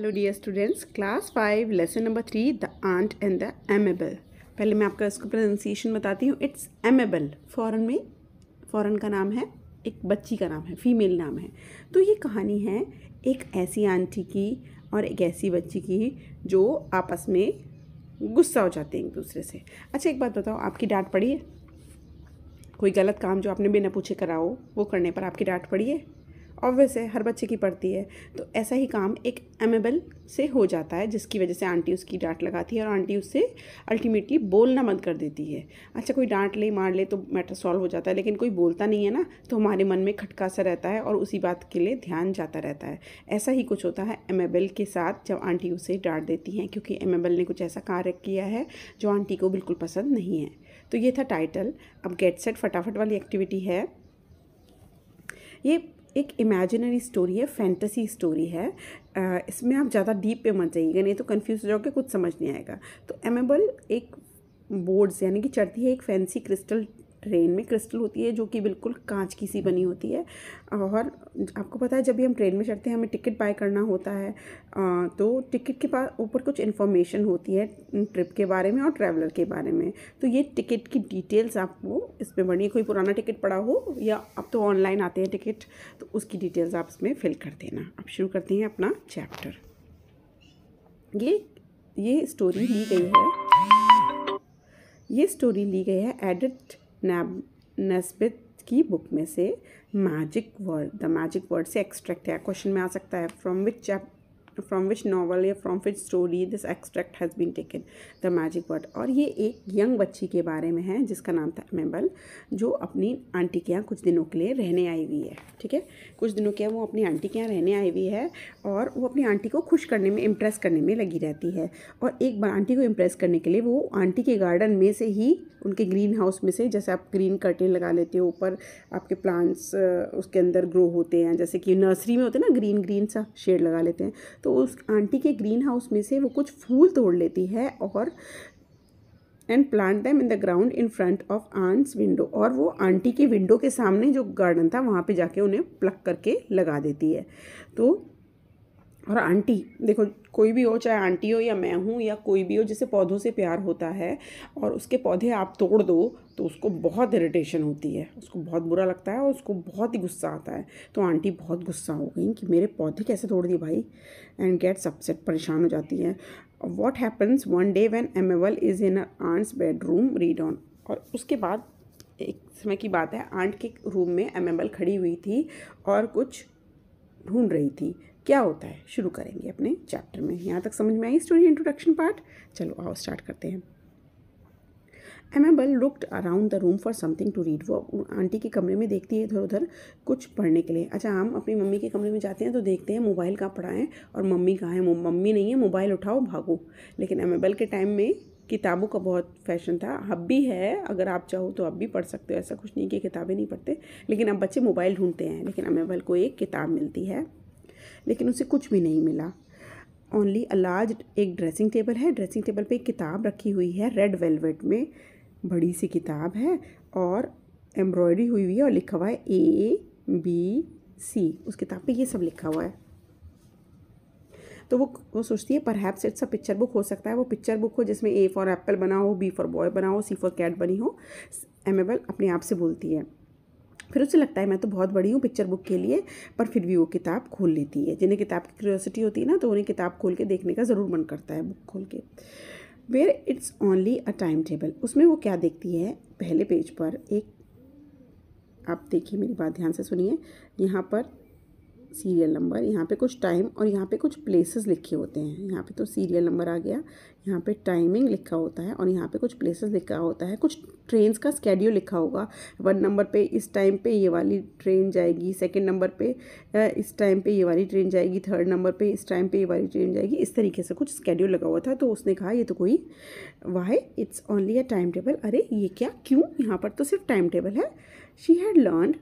hello dear students class five lesson number three the aunt and the Amabel पहले मैं आपका इसको pronunciation बताती हूँ इट्स एमेबल फॉरन में फ़ौरन का नाम है एक बच्ची का नाम है फीमेल नाम है तो ये कहानी है एक ऐसी आंटी की और एक ऐसी बच्ची की जो आपस में गुस्सा हो जाते हैं एक दूसरे से अच्छा एक बात बताओ आपकी डांट पड़ी है कोई गलत काम जो आपने बिना पूछे कराओ वो करने पर आपकी डांट पड़ी है ऑब्वियस है हर बच्चे की पड़ती है तो ऐसा ही काम एक एमेबल से हो जाता है जिसकी वजह से आंटी उसकी डांट लगाती है और आंटी उससे अल्टीमेटली बोलना बंद कर देती है अच्छा कोई डांट ले मार ले तो मैटर सॉल्व हो जाता है लेकिन कोई बोलता नहीं है ना तो हमारे मन में खटका सा रहता है और उसी बात के लिए ध्यान जाता रहता है ऐसा ही कुछ होता है एमेबल के साथ जब आंटी उसे डांट देती हैं क्योंकि एमेबल ने कुछ ऐसा कार्य किया है जो आंटी को बिल्कुल पसंद नहीं है तो ये था टाइटल अब गेट सेट फटाफट वाली एक्टिविटी है ये एक इमेजिनरी स्टोरी है फैंटेसी स्टोरी है इसमें आप ज़्यादा डीप पे मत जाइएगा नहीं तो कन्फ्यूज हो जाओगे कुछ समझ नहीं आएगा तो एमेबल एक बोर्ड्स यानी कि चढ़ती है एक फैंसी क्रिस्टल ट्रेन में क्रिस्टल होती है जो कि बिल्कुल कांच की सी बनी होती है और आपको पता है जब भी हम ट्रेन में चढ़ते हैं हमें टिकट बाय करना होता है तो टिकट के पास ऊपर कुछ इन्फॉर्मेशन होती है ट्रिप के बारे में और ट्रैवलर के बारे में तो ये टिकट की डिटेल्स आपको इस पर बढ़िए कोई पुराना टिकट पड़ा हो या अब तो ऑनलाइन आते हैं टिकट तो उसकी डिटेल्स आप इसमें फिल कर देना अब शुरू करते हैं अपना चैप्टर ये ये स्टोरी ली गई है ये स्टोरी ली गई है एडिट नस्बित की बुक में से magic word the magic word से एक्सट्रैक्ट है क्वेश्चन में आ सकता है from which chap character from which novel या from which story this extract has been taken the magic word और ये एक यंग बच्ची के बारे में है जिसका नाम था मेम्बल जो अपनी आंटी के यहाँ कुछ दिनों के लिए रहने आई हुई है ठीक है कुछ दिनों के वो अपनी आंटी के यहाँ रहने आई हुई है और वो अपनी आंटी को खुश करने में इम्प्रेस करने में लगी रहती है और एक बार आंटी को इम्प्रेस करने के लिए वो आंटी के गार्डन में से ही उनके ग्रीन हाउस में से जैसे आप ग्रीन कर्टेन लगा लेते हो ऊपर आपके प्लांट्स उसके अंदर ग्रो होते हैं जैसे कि नर्सरी में होते हैं ना ग्रीन ग्रीन सा शेड लगा लेते हैं तो तो उस आंटी के ग्रीन हाउस में से वो कुछ फूल तोड़ लेती है और and plant them in the ground in front of aunt's window और वो आंटी के विंडो के सामने जो गार्डन था वहाँ पे जाके उन्हें प्लक करके लगा देती है तो और आंटी देखो कोई भी हो चाहे आंटी हो या मैं हूँ या कोई भी हो जिसे पौधों से प्यार होता है और उसके पौधे आप तोड़ दो तो उसको बहुत इरिटेशन होती है उसको बहुत बुरा लगता है और उसको बहुत ही गुस्सा आता है तो आंटी बहुत गुस्सा हो गई कि मेरे पौधे कैसे तोड़ दिए भाई एंड गेट्स अपसेट परेशान हो जाती है what happens one day when Amabel is in aunt's bedroom read on और उसके बाद एक समय की बात है आंट के रूम में एमेबल खड़ी हुई थी और कुछ ढूंढ रही थी क्या होता है शुरू करेंगे अपने चैप्टर में यहाँ तक समझ में आई स्टोरी इंट्रोडक्शन पार्ट चलो आओ स्टार्ट करते हैं Amabel looked around the room for something to read वो आंटी के कमरे में देखती है इधर उधर कुछ पढ़ने के लिए अच्छा हम अपनी मम्मी के कमरे में जाते हैं तो देखते हैं मोबाइल कहाँ पढ़ा है और मम्मी कहाँ है मम्मी नहीं है मोबाइल उठाओ भागो लेकिन एमेबल के टाइम में किताबों का बहुत फैशन था अब भी है अगर आप चाहो तो अब भी पढ़ सकते हो ऐसा कुछ नहीं कि किताबें नहीं पढ़ते लेकिन अब बच्चे मोबाइल ढूंढते हैं लेकिन अमेबल को एक किताब मिलती है लेकिन उसे कुछ भी नहीं मिला ओनली अ लार्ज एक ड्रेसिंग टेबल है ड्रेसिंग टेबल पे एक किताब रखी हुई है रेड वेलवेट में बड़ी सी किताब है और एम्ब्रॉयडरी हुई हुई है और लिखा हुआ है ए बी सी उस किताब पे ये सब लिखा हुआ है तो वो वो सोचती है पर perhaps it's a picture book हो सकता है वो पिक्चर बुक हो जिसमें ए फॉर एप्पल बना हो बी फॉर बॉय बना हो सी फॉर कैट बनी हो एमेबल अपने आप से बोलती है फिर उसे लगता है मैं तो बहुत बड़ी हूँ पिक्चर बुक के लिए पर फिर भी वो किताब खोल लेती है जिन्हें किताब की क्यूरियोसिटी होती है ना तो उन्हें किताब खोल के देखने का ज़रूर मन करता है बुक खोल के where it's only a timetable उसमें वो क्या देखती है पहले पेज पर एक आप देखिए मेरी बात ध्यान से सुनिए यहाँ पर सीरियल नंबर यहाँ पे कुछ टाइम और यहाँ पे कुछ प्लेसेस लिखे होते हैं यहाँ पे तो सीरियल नंबर आ गया यहाँ पे टाइमिंग लिखा होता है और यहाँ पे कुछ प्लेसेस लिखा होता है कुछ ट्रेन्स का स्केड्यूल लिखा होगा वन नंबर पे इस टाइम पे ये वाली ट्रेन जाएगी सेकंड नंबर पे इस टाइम पे ये वाली ट्रेन जाएगी थर्ड नंबर पे इस टाइम पे ये वाली ट्रेन जाएगी इस तरीके से कुछ स्केड्यूल लगा हुआ था तो उसने कहा ये तो कोई why it's only a timetable अरे ये क्या क्यों यहाँ पर तो सिर्फ टाइम टेबल है शी हैड लर्न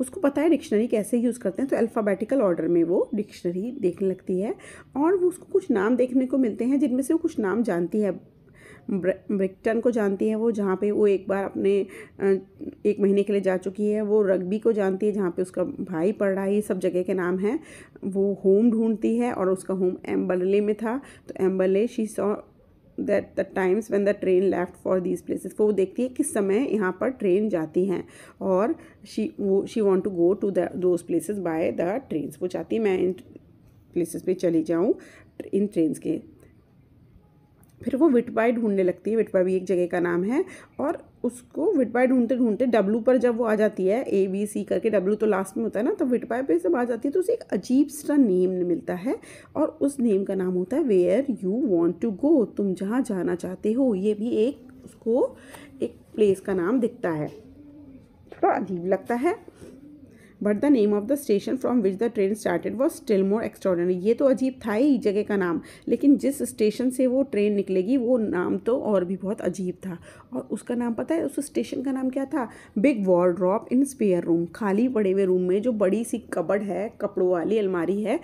उसको पता है डिक्शनरी कैसे यूज़ करते हैं तो अल्फ़ाबेटिकल ऑर्डर में वो डिक्शनरी देखने लगती है और वो उसको कुछ नाम देखने को मिलते हैं जिनमें से वो कुछ नाम जानती है ब्रिक्टन को जानती है वो जहाँ पे वो एक बार अपने एक महीने के लिए जा चुकी है वो रग्बी को जानती है जहाँ पे उसका भाई पढ़ रहा है ये सब जगह के नाम हैं वो होम ढूंढती है और उसका होम एम्बरले में था तो Amabel she saw that the times when the train left for these places वो देखती है किस समय यहाँ पर ट्रेन जाती हैं और शी वो she want to go to those places by the train वो चाहती है मैं इन प्लेसेस पे चली जाऊँ इन ट्रेन के फिर वो विटबाई ढूंढने लगती है विटबाई भी एक जगह का नाम है और उसको विटपाई ढूंढते ढूंढते डब्लू पर जब वो आ जाती है ए बी सी करके डब्लू तो लास्ट में होता है ना तो विटपाई पे जब आ जाती है तो उसे एक अजीब सा नेम मिलता है और उस नेम का नाम होता है where you want to go तुम जहाँ जाना चाहते हो ये भी एक उसको एक प्लेस का नाम दिखता है थोड़ा अजीब लगता है but the name of the station from which the train started was still more extraordinary ये तो अजीब था ही जगह का नाम लेकिन जिस स्टेशन से वो ट्रेन निकलेगी वो नाम तो और भी बहुत अजीब था और उसका नाम पता है उस स्टेशन का नाम क्या था big wardrobe in spare room खाली पड़े हुए रूम में जो बड़ी सी कबड़ है कपड़ों वाली अलमारी है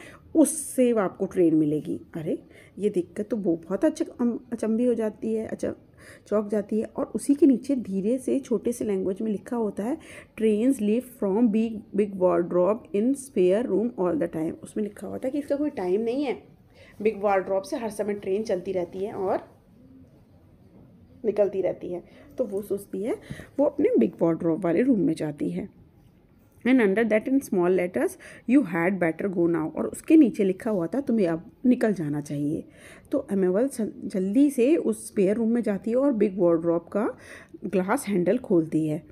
उससे आपको ट्रेन मिलेगी अरे ये दिक्कत तो वो बहुत अच्छा अचंभी हो जाती है अच्छा चौक जाती है और उसी के नीचे धीरे से छोटे से लैंग्वेज में लिखा होता है trains leave from big big wardrobe in spare room all the time उसमें लिखा होता है कि इसका कोई टाइम नहीं है बिग वार्ड्रॉप से हर समय ट्रेन चलती रहती है और निकलती रहती है तो वो सोचती है वो अपने बिग वार्ड्रॉप वाले रूम में जाती है and under that in small letters you had better go now और उसके नीचे लिखा हुआ था तुम्हें अब निकल जाना चाहिए तो एमेवल जल्दी से उस स्पेयर रूम में जाती है और बिग वार्ड्रॉप का ग्लास हैंडल खोलती है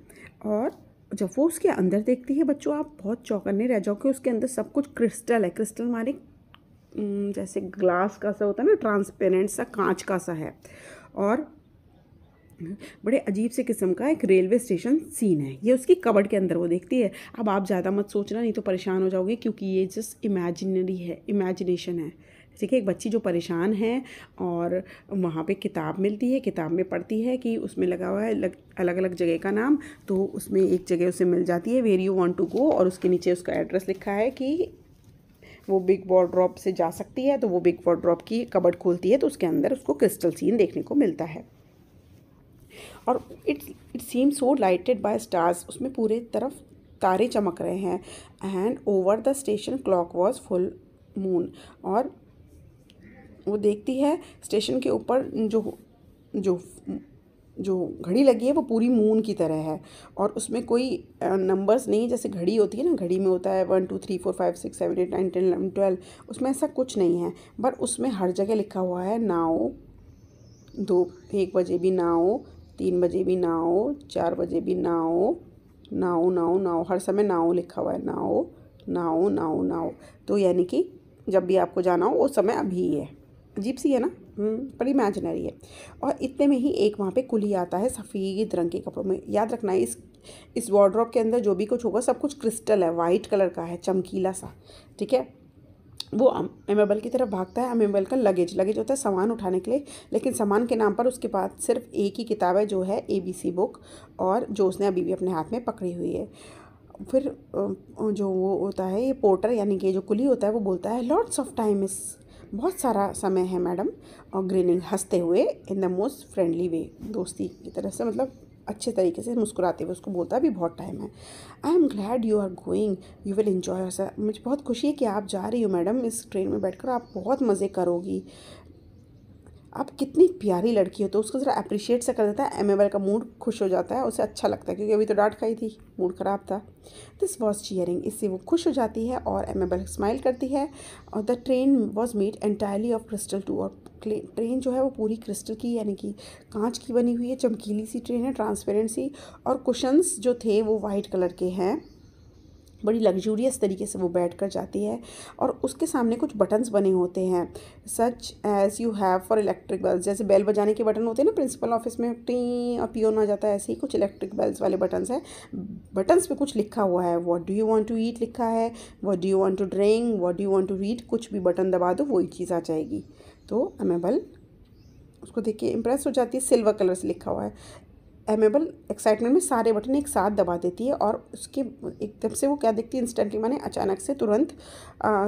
और जब वो उसके अंदर देखती है बच्चों आप बहुत चौकन्ने रह जाओ कि उसके अंदर सब कुछ क्रिस्टल है क्रिस्टल मारे जैसे ग्लास का सा होता है ना ट्रांसपेरेंट सा कांच का सा है और बड़े अजीब से किस्म का एक रेलवे स्टेशन सीन है ये उसकी कबड़ के अंदर वो देखती है अब आप ज़्यादा मत सोचना नहीं तो परेशान हो जाओगे क्योंकि ये जस्ट इमेजिनरी है इमेजिनेशन है ठीक है एक बच्ची जो परेशान है और वहाँ पे किताब मिलती है किताब में पढ़ती है कि उसमें लगा हुआ है लग, अलग अलग जगह का नाम तो उसमें एक जगह उसे मिल जाती है where you want to go और उसके नीचे उसका एड्रेस लिखा है कि वो बिग ड्रॉप से जा सकती है तो वो बिग ड्रॉप की कबड़ खोलती है तो उसके अंदर उसको क्रिस्टल सीन देखने को मिलता है और it's it seem so lighted by stars उसमें पूरे तरफ तारे चमक रहे हैं and over the station clock was full moon और वो देखती है स्टेशन के ऊपर जो जो जो घड़ी लगी है वो पूरी मून की तरह है और उसमें कोई नंबर्स नहीं जैसे घड़ी होती है ना घड़ी में होता है one two three four five six seven eight nine ten eleven twelve उसमें ऐसा कुछ नहीं है बट उसमें हर जगह लिखा हुआ है नाओ दो एक बजे भी नाओ तीन बजे भी ना हो चार बजे भी ना हो नाओ नाओ नाओ हर समय नाओ लिखा हुआ है नाओ नाओ नाओ नाओ तो यानी कि जब भी आपको जाना हो वो समय अभी है अजीब सी है ना हम्म, पर इमेजनरी है और इतने में ही एक वहाँ पे कुली आता है सफ़ेद रंग के कपड़ों में याद रखना है इस इस वार्ड्रॉप के अंदर जो भी कुछ होगा सब कुछ क्रिस्टल है वाइट कलर का है चमकीला सा ठीक है वो अमेबल की तरफ भागता है अमेबल का लगेज लगेज होता है सामान उठाने के लिए लेकिन सामान के नाम पर उसके पास सिर्फ एक ही किताब है जो है ए बी सी बुक और जो उसने अभी भी अपने हाथ में पकड़ी हुई है फिर जो वो होता है ये पोर्टर यानी कि जो कुली होता है वो बोलता है लॉट्स ऑफ टाइम इस बहुत सारा समय है मैडम और ग्रीनिंग हंसते हुए in the most friendly way दोस्ती की तरह से मतलब अच्छे तरीके से मुस्कुराते हुए उसको बोलता है अभी बहुत टाइम है I am glad you are going you will enjoy sir मुझे बहुत खुशी है कि आप जा रही हो मैडम इस ट्रेन में बैठकर आप बहुत मज़े करोगी आप कितनी प्यारी लड़की हो तो उसको ज़रा अप्रिशिएट से कर देता है एम का मूड खुश हो जाता है उसे अच्छा लगता है क्योंकि अभी तो डांट खाई थी मूड ख़राब था दिस वॉज चीयरिंग इससे वो खुश हो जाती है और एम स्माइल करती है और the train was made entirely of crystal too और ट्रेन जो है वो पूरी क्रिस्टल की यानी कि कांच की बनी हुई है चमकीली सी ट्रेन है ट्रांसपेरेंट सी और कुशंस जो थे वो वाइट कलर के हैं बड़ी लग्जूरियस तरीके से वो बैठ कर जाती है और उसके सामने कुछ बटन्स बने होते हैं such as you have for electric bells जैसे बेल बजाने के बटन होते हैं ना प्रिंसिपल ऑफिस में टी और पियोन आ जाता है ऐसे ही कुछ इलेक्ट्रिक बेल्स वाले बटन्स हैं बटन्स पे कुछ लिखा हुआ है what do you want to eat लिखा है what do you want to drink what do you want to read कुछ भी बटन दबा दो वही चीज़ आ जाएगी तो अमेबल उसको देख के इम्प्रेस हो जाती है सिल्वर कलर से लिखा हुआ है एमेबल एक्साइटमेंट में सारे बटन एक साथ दबा देती है और उसके एकदम से वो क्या देखती है इंस्टेंटली माने अचानक से तुरंत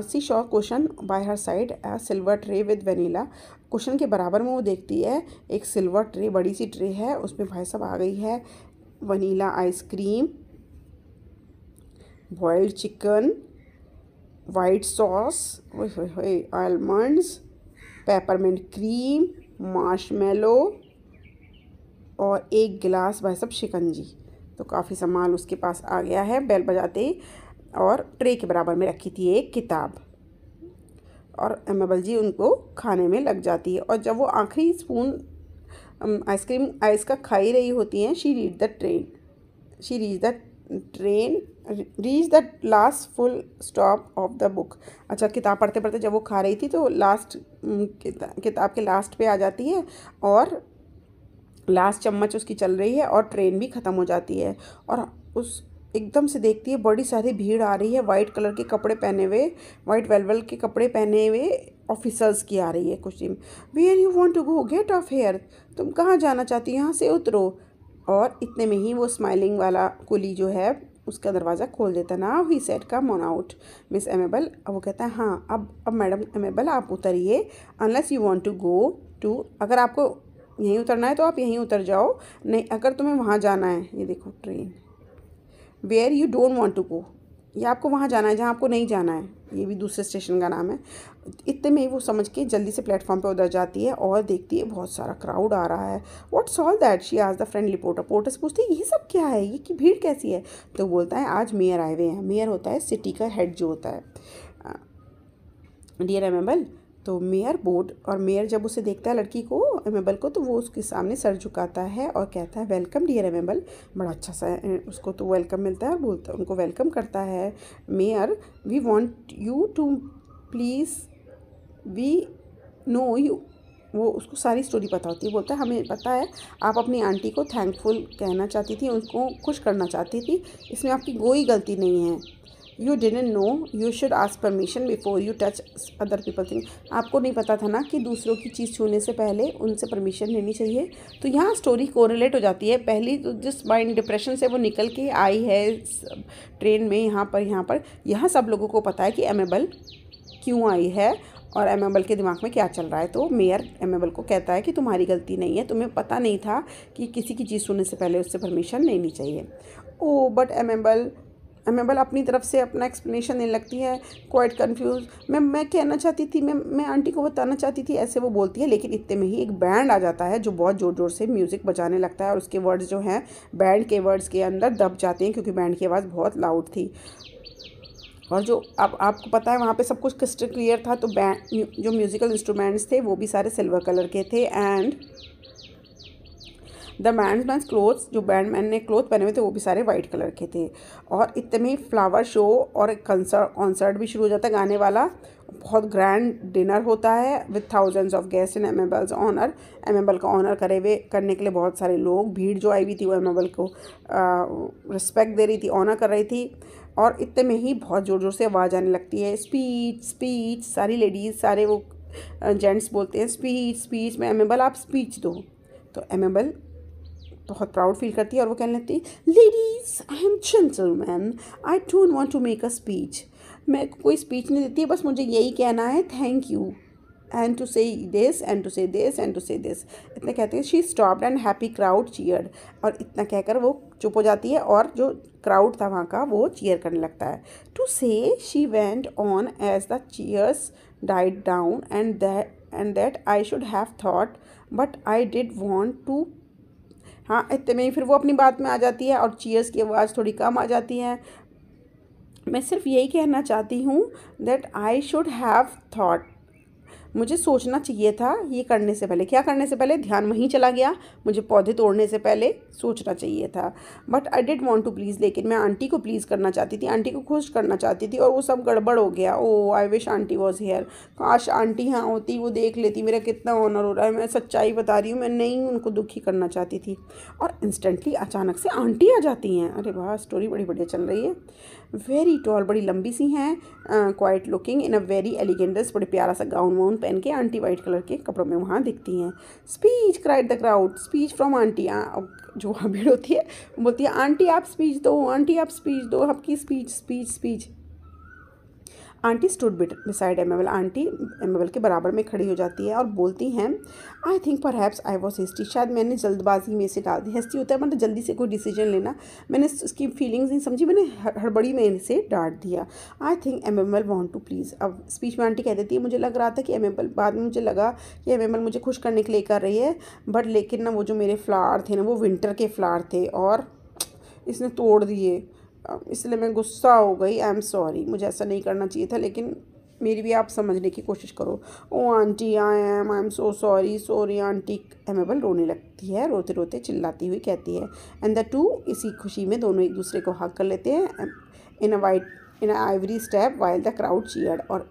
she saw cushion by her side silver tray with vanilla cushion के बराबर में वो देखती है एक सिल्वर ट्रे बड़ी सी ट्रे है उसमें भाई साहब आ गई है vanilla ice cream boiled chicken white sauce almonds peppermint cream marshmallow और एक गिलास भाई साहब शिकंजी तो काफ़ी सामान उसके पास आ गया है बैल बजाते ही और ट्रे के बराबर में रखी थी एक किताब और अमेबल जी उनको खाने में लग जाती है और जब वो आखिरी स्पून आइसक्रीम आइस का खाई रही होती हैं she read the train she reads the train reads the last full stop of the book अच्छा किताब पढ़ते पढ़ते जब वो खा रही थी तो लास्ट किताब के लास्ट पे आ जाती है और लास्ट चम्मच उसकी चल रही है और ट्रेन भी ख़त्म हो जाती है और उस एकदम से देखती है बड़ी सारी भीड़ आ रही है वाइट कलर के कपड़े पहने हुए वाइट वेलवेल के कपड़े पहने हुए ऑफिसर्स की आ रही है कुछ team where you want to go get off here तुम कहाँ जाना चाहती हो यहाँ से उतरो और इतने में ही वो स्माइलिंग वाला कुली जो है उसका दरवाज़ा खोल देता ना ही सेट का मोन आउट मिस एमेबल वो कहता है हाँ अब अब मैडम एमेबल आप उतरिए unless you want to go to अगर आपको यहीं उतरना है तो आप यहीं उतर जाओ नहीं अगर तुम्हें वहाँ जाना है ये देखो train where you don't want to go ये आपको वहाँ जाना है जहाँ आपको नहीं जाना है ये भी दूसरे स्टेशन का नाम है इतने में ही वो समझ के जल्दी से प्लेटफॉर्म पर उधर जाती है और देखती है बहुत सारा क्राउड आ रहा है व्हाट्स ऑल दैट शी आज द फ्रेंडली पोर्टर पोर्टर से पूछती है ये सब क्या है ये की भीड़ कैसी है तो बोलता है आज मेयर आए हुए हैं मेयर होता है सिटी का हेड जो होता है डियर uh, एम तो मेयर बोर्ड और मेयर जब उसे देखता है लड़की को एमेबल को तो वो उसके सामने सर झुकाता है और कहता है वेलकम डियर एमेबल बड़ा अच्छा सा उसको तो वेलकम मिलता है और बोलता उनको वेलकम करता है mayor we want you to please we know you वो उसको सारी स्टोरी पता होती है बोलता है हमें पता है आप अपनी आंटी को थैंकफुल कहना चाहती थी उनको खुश करना चाहती थी इसमें आपकी कोई गलती नहीं है you didn't know you should ask permission before you touch other people thing आपको नहीं पता था ना कि दूसरों की चीज़ छूने से पहले उनसे परमिशन लेनी चाहिए तो यहाँ स्टोरी कोरिलेट हो जाती है पहली तो जिस माइंड डिप्रेशन से वो निकल के आई है ट्रेन में यहाँ पर यहाँ पर यहाँ सब लोगों को पता है कि एमेबल क्यों आई है और एम के दिमाग में क्या चल रहा है तो मेयर एम को कहता है कि तुम्हारी गलती नहीं है तुम्हें पता नहीं था कि किसी की चीज़ सुनने से पहले उससे परमिशन लेनी चाहिए ओ बट एमेबल मैम अपनी तरफ से अपना एक्सप्लेनेशन देने लगती है क्वाइट कन्फ्यूज मैम मैं कहना चाहती थी मैम मैं आंटी को बताना चाहती थी ऐसे वो बोलती है लेकिन इतने में ही एक बैंड आ जाता है जो बहुत ज़ोर ज़ोर से म्यूज़िक बजाने लगता है और उसके वर्ड्स जो हैं बैंड के वर्ड्स के अंदर दब जाते हैं क्योंकि बैंड की आवाज़ बहुत लाउड थी और जो आप आपको पता है वहाँ पे सब कुछ क्रिस्टल क्लियर था तो बैंड जो म्यूज़िकल इंस्ट्रूमेंट्स थे वो भी सारे सिल्वर कलर के थे and the man man clothes जो बैंड मैन ने क्लोथ पहने हुए थे वो भी सारे वाइट कलर के थे और इतने ही फ्लावर शो और कंसर्ट कॉन्सर्ट भी शुरू हो जाता है गाने वाला बहुत ग्रैंड डिनर होता है with thousands of guest in Amable's honour Amable का ऑनर करे हुए करने के लिए बहुत सारे लोग भीड़ जो आई हुई थी वो एमेबल को रिस्पेक्ट दे रही थी ऑनर कर रही थी और इतने में ही बहुत ज़ोर ज़ोर से आवाज़ आने लगती है स्पीच स्पीच सारी लेडीज़ सारे वो जेंट्स बोलते हैं स्पीच स्पीच में एमेबल आप स्पीच दो तो एमेबल तो बहुत प्राउड फील करती है और वो कहने लगती ladies I am gentleman I don't want to make a speech मैं कोई स्पीच नहीं देती है बस मुझे यही कहना है thank you and to say this and to say this and to say this इतना कहते हैं she stop and happy crowd cheered और इतना कहकर वो चुप हो जाती है और जो क्राउड था वहाँ का वो चीयर करने लगता है to say she went on as the cheers died down and that and that I should have thought but I did want to हाँ इतने में ही फिर वो अपनी बात में आ जाती है और चीयर्स की आवाज़ थोड़ी कम आ जाती है मैं सिर्फ यही कहना चाहती हूँ that I should have thought मुझे सोचना चाहिए था ये करने से पहले क्या करने से पहले ध्यान वहीं चला गया मुझे पौधे तोड़ने से पहले सोचना चाहिए था but I did want to please लेकिन मैं आंटी को प्लीज़ करना चाहती थी आंटी को खुश करना चाहती थी और वो सब गड़बड़ हो गया oh I wish aunty was here काश आंटी यहाँ होती वो देख लेती मेरा कितना ऑनर हो रहा है मैं सच्चाई बता रही हूँ मैं नहीं उनको दुखी करना चाहती थी और इंस्टेंटली अचानक से आंटी आ जाती हैं अरे वाह स्टोरी बड़ी बढ़िया चल रही है वेरी टॉल बड़ी लंबी सी हैं quite looking in a very elegant dress बड़े प्यारा सा गाउन वाउन पहन के आंटी वाइट कलर के कपड़ों में वहाँ दिखती हैं speech cried the crowd speech from aunty जो वहाँ भीड़ होती है बोलती है आंटी आप स्पीच दो आंटी आप स्पीच दो आपकी speech speech speech aunty stood beside Amable aunty Amable के बराबर में खड़ी हो जाती है और बोलती हैं I think perhaps I was hasty शायद मैंने जल्दबाजी में इसे डाल दी हस्ती होता है मतलब जल्दी से कोई डिसीजन लेना मैंने उसकी फीलिंग्स नहीं समझी मैंने हड़बड़ी में इसे डांट दिया I think Amable want to please अब स्पीच में आंटी कह देती है मुझे लग रहा था कि एल बाद में मुझे लगा कि एल मुझे खुश करने के लिए कर रही है बट लेकिन ना वो जो मेरे फ्लावर थे ना वो विंटर के फ्लावर थे और इसने तोड़ दिए इसलिए मैं गुस्सा हो गई आई एम सॉरी मुझे ऐसा नहीं करना चाहिए था लेकिन मेरी भी आप समझने की कोशिश करो oh aunty I am I am so sorry sorry aunty Amable रोने लगती है रोते रोते चिल्लाती हुई कहती है एंड द टू इसी खुशी में दोनों एक दूसरे को हक कर लेते हैं in a white in ivory step while the crowd cheer और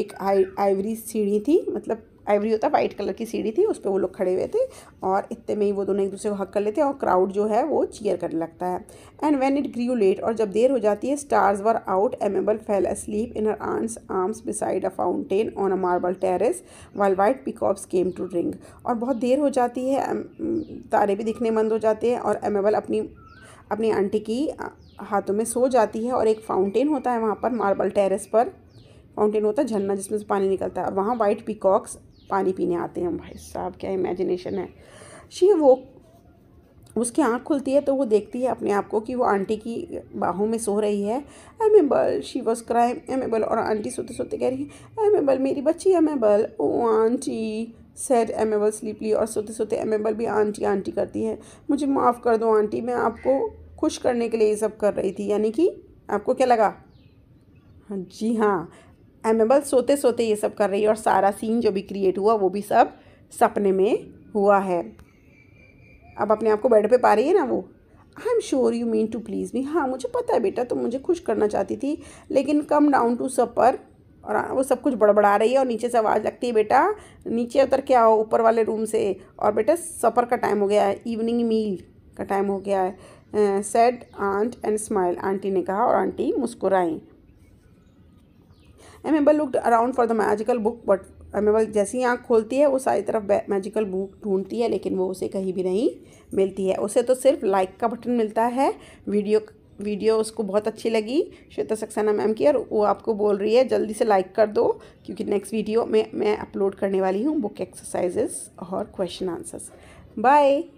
एक आइवरी सीढ़ी थी मतलब आइवरी होता वाइट कलर की सीढ़ी थी उस पर वो लोग खड़े हुए थे और इतने में ही वो दोनों एक दूसरे को हक कर लेते हैं और क्राउड जो है वो चीयर करने लगता है and when it you late और जब देर हो जाती है stars were out Amable fell sleep in her arms arms beside a fountain on a marble terrace while white peacocks came to drink और बहुत देर हो जाती है तारे भी दिखने मंद हो जाते हैं और एमेबल अपनी अपनी आंटी की हाथों में सो जाती है और एक फाउंटेन होता है वहाँ पर मार्बल टेरेस पर फाउंटेन होता है झरना जिसमें से पानी निकलता है और वहाँ वाइट पिकॉक्स पानी पीने आते हैं भाई साहब क्या इमेजिनेशन है शी वो उसकी आँख खुलती है तो वो देखती है अपने आप को कि वो आंटी की बाहों में सो रही है बल she was crying Amable और आंटी सोते सोते कह रही है बल मेरी बच्ची एम बल ओ आंटी ए बल स्लीपली और सोते सोते एम बल भी आंटी आंटी करती है मुझे माफ़ कर दो आंटी मैं आपको खुश करने के लिए ये सब कर रही थी यानी कि आपको क्या लगा हाँ, जी हाँ एमेबल सोते सोते ये सब कर रही है और सारा सीन जो भी क्रिएट हुआ वो भी सब सपने में हुआ है अब अपने आप को बेड पे पा रही है ना वो I am sure you mean to please me हाँ मुझे पता है बेटा तुम तो मुझे खुश करना चाहती थी लेकिन कम डाउन टू सपर और वो सब कुछ बड़बड़ा रही है और नीचे से आवाज़ लगती है बेटा नीचे उतर के आओ ऊपर वाले रूम से और बेटा सफर का टाइम हो गया है इवनिंग मील का टाइम हो गया है said aunt and smile aunty ने कहा और आंटी मुस्कुराई Amable looked around for the magical book but Amable जैसी आँख खोलती है वो सारी तरफ मैजिकल बुक ढूंढती है लेकिन वो उसे कहीं भी नहीं मिलती है उसे तो सिर्फ लाइक का बटन मिलता है वीडियो वीडियो उसको बहुत अच्छी लगी श्वेता सक्सेना मैम की और वो आपको बोल रही है जल्दी से लाइक कर दो क्योंकि नेक्स्ट वीडियो में मैं अपलोड करने वाली हूँ बुक एक्सरसाइजेस और क्वेश्चन आंसर्स बाय